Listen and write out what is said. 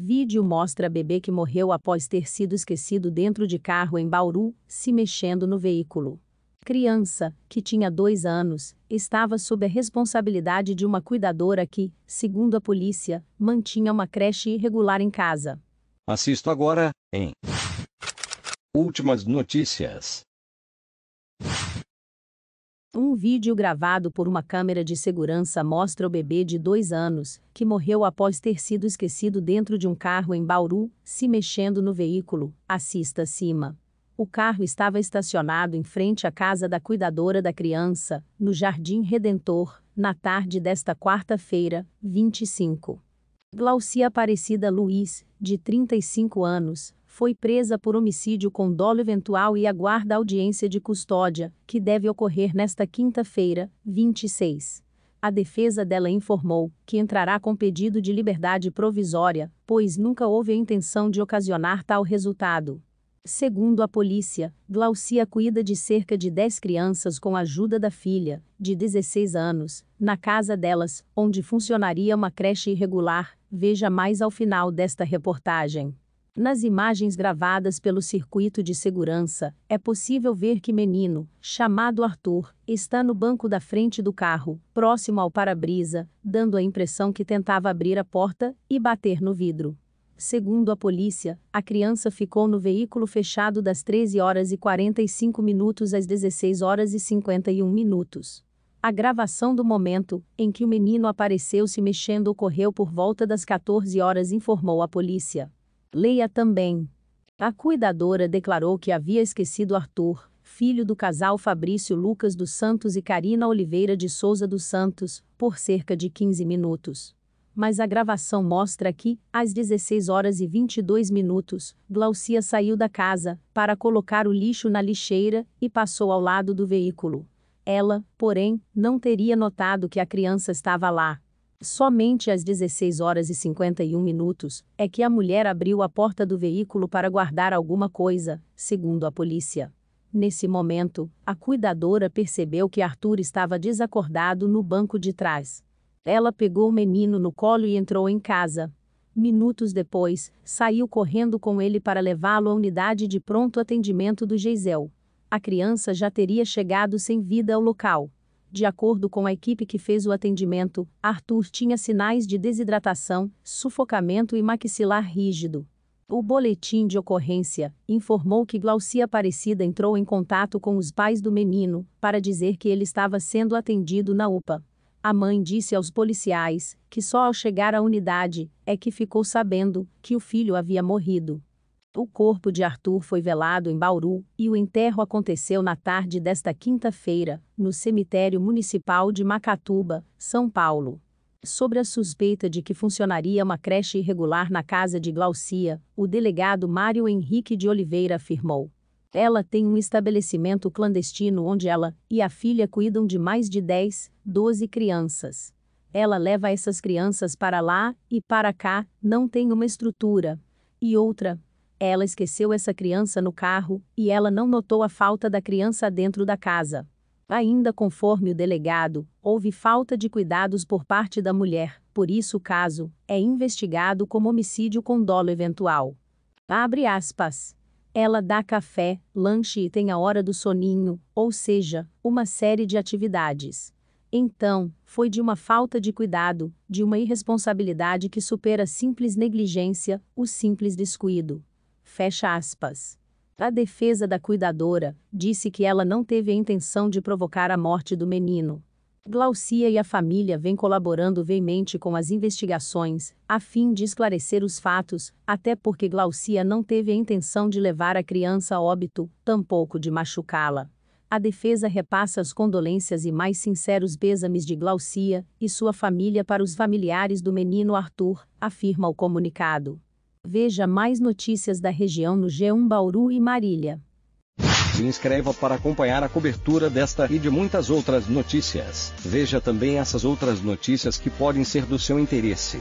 Vídeo mostra bebê que morreu após ter sido esquecido dentro de carro em Bauru, se mexendo no veículo. Criança, que tinha dois anos, estava sob a responsabilidade de uma cuidadora que, segundo a polícia, mantinha uma creche irregular em casa. Assisto agora, em Últimas notícias. Um vídeo gravado por uma câmera de segurança mostra o bebê de dois anos, que morreu após ter sido esquecido dentro de um carro em Bauru, se mexendo no veículo. Assista acima. O carro estava estacionado em frente à casa da cuidadora da criança, no Jardim Redentor, na tarde desta quarta-feira, 25. Glaucia Aparecida Luiz, de 35 anos, foi presa por homicídio com dolo eventual e aguarda audiência de custódia, que deve ocorrer nesta quinta-feira, 26. A defesa dela informou que entrará com pedido de liberdade provisória, pois nunca houve a intenção de ocasionar tal resultado. Segundo a polícia, Glaucia cuida de cerca de 10 crianças com a ajuda da filha, de 16 anos, na casa delas, onde funcionaria uma creche irregular. Veja mais ao final desta reportagem. Nas imagens gravadas pelo circuito de segurança, é possível ver que menino, chamado Arthur, está no banco da frente do carro, próximo ao para-brisa, dando a impressão que tentava abrir a porta e bater no vidro. Segundo a polícia, a criança ficou no veículo fechado das 13 horas e 45 minutos às 16 horas e 51 minutos. A gravação do momento em que o menino apareceu se mexendo ocorreu por volta das 14 horas, informou a polícia. Leia também. A cuidadora declarou que havia esquecido Arthur, filho do casal Fabrício Lucas dos Santos e Karina Oliveira de Souza dos Santos, por cerca de 15 minutos. Mas a gravação mostra que, às 16 horas e 22 minutos, Glaucia saiu da casa para colocar o lixo na lixeira e passou ao lado do veículo. Ela, porém, não teria notado que a criança estava lá. Somente às 16 horas e 51 minutos é que a mulher abriu a porta do veículo para guardar alguma coisa, segundo a polícia. Nesse momento, a cuidadora percebeu que Arthur estava desacordado no banco de trás. Ela pegou o menino no colo e entrou em casa. Minutos depois, saiu correndo com ele para levá-lo à unidade de pronto atendimento do Geisel. A criança já teria chegado sem vida ao local. De acordo com a equipe que fez o atendimento, Arthur tinha sinais de desidratação, sufocamento e maxilar rígido. O boletim de ocorrência informou que Glaucia Aparecida entrou em contato com os pais do menino para dizer que ele estava sendo atendido na UPA. A mãe disse aos policiais que só ao chegar à unidade é que ficou sabendo que o filho havia morrido. O corpo de Arthur foi velado em Bauru e o enterro aconteceu na tarde desta quinta-feira, no cemitério municipal de Macatuba, São Paulo. Sobre a suspeita de que funcionaria uma creche irregular na casa de Glaucia, o delegado Mário Henrique de Oliveira afirmou. Ela tem um estabelecimento clandestino onde ela e a filha cuidam de mais de 10, 12 crianças. Ela leva essas crianças para lá e para cá, não tem uma estrutura. E outra, ela esqueceu essa criança no carro e ela não notou a falta da criança dentro da casa. Ainda conforme o delegado, houve falta de cuidados por parte da mulher, por isso o caso é investigado como homicídio com dolo eventual. Abre aspas. Ela dá café, lanche e tem a hora do soninho, ou seja, uma série de atividades. Então, foi de uma falta de cuidado, de uma irresponsabilidade que supera a simples negligência, o simples descuido. Fecha aspas. A defesa da cuidadora disse que ela não teve a intenção de provocar a morte do menino. Glaucia e a família vêm colaborando veemente com as investigações, a fim de esclarecer os fatos, até porque Glaucia não teve a intenção de levar a criança a óbito, tampouco de machucá-la. A defesa repassa as condolências e mais sinceros bêsames de Glaucia e sua família para os familiares do menino Arthur, afirma o comunicado. Veja mais notícias da região no G1 Bauru e Marília. Se inscreva para acompanhar a cobertura desta e de muitas outras notícias. Veja também essas outras notícias que podem ser do seu interesse.